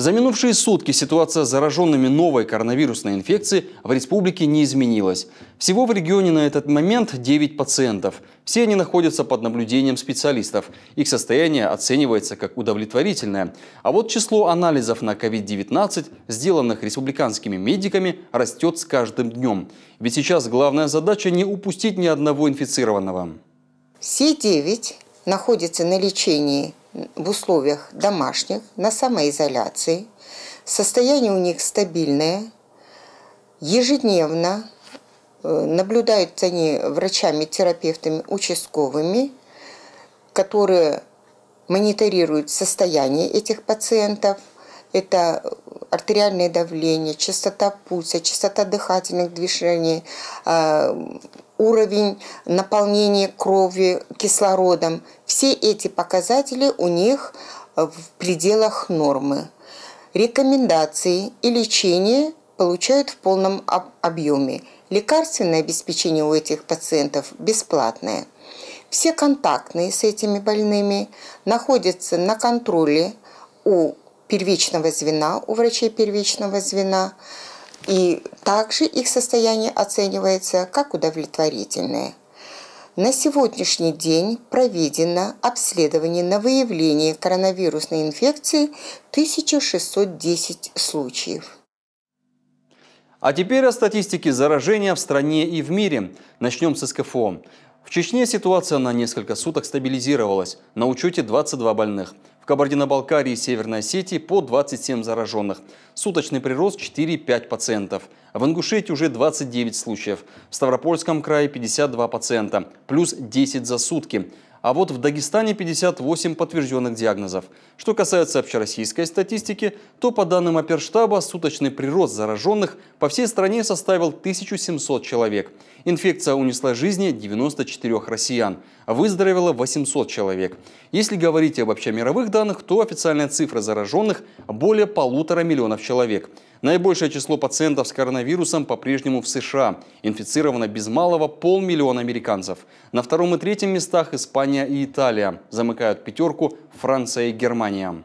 За минувшие сутки ситуация с зараженными новой коронавирусной инфекцией в республике не изменилась. Всего в регионе на этот момент 9 пациентов. Все они находятся под наблюдением специалистов. Их состояние оценивается как удовлетворительное. А вот число анализов на COVID-19, сделанных республиканскими медиками, растет с каждым днем. Ведь сейчас главная задача не упустить ни одного инфицированного. Все 9 находятся на лечении в условиях домашних, на самоизоляции. Состояние у них стабильное. Ежедневно э, наблюдаются они врачами, терапевтами, участковыми, которые мониторируют состояние этих пациентов – это артериальное давление, частота пульса, частота дыхательных движений, а, уровень наполнения крови кислородом. Все эти показатели у них в пределах нормы. Рекомендации и лечение получают в полном объеме. Лекарственное обеспечение у этих пациентов бесплатное. Все контактные с этими больными находятся на контроле у первичного звена у врачей первичного звена. И также их состояние оценивается как удовлетворительное. На сегодняшний день проведено обследование на выявление коронавирусной инфекции 1610 случаев. А теперь о статистике заражения в стране и в мире. Начнем с СКФО. В Чечне ситуация на несколько суток стабилизировалась. На учете 22 больных. Кабардино-Балкарии и Северной Осетии по 27 зараженных. Суточный прирост 4-5 пациентов. В Ингушетии уже 29 случаев. В Ставропольском крае 52 пациента, плюс 10 за сутки а вот в Дагестане 58 подтвержденных диагнозов. Что касается общероссийской статистики, то по данным оперштаба суточный прирост зараженных по всей стране составил 1700 человек. Инфекция унесла жизни 94 россиян, выздоровело 800 человек. Если говорить об общемировых данных, то официальная цифра зараженных более полутора миллионов человек. Наибольшее число пациентов с коронавирусом по-прежнему в США. Инфицировано без малого полмиллиона американцев. На втором и третьем местах Испания и Италия. Замыкают пятерку Франция и Германия.